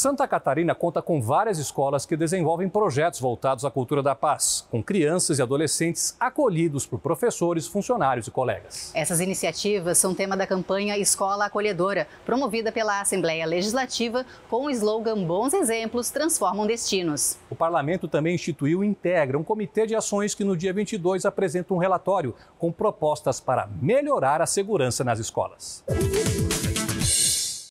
Santa Catarina conta com várias escolas que desenvolvem projetos voltados à cultura da paz, com crianças e adolescentes acolhidos por professores, funcionários e colegas. Essas iniciativas são tema da campanha Escola Acolhedora, promovida pela Assembleia Legislativa com o slogan Bons Exemplos Transformam Destinos. O parlamento também instituiu e integra um comitê de ações que no dia 22 apresenta um relatório com propostas para melhorar a segurança nas escolas.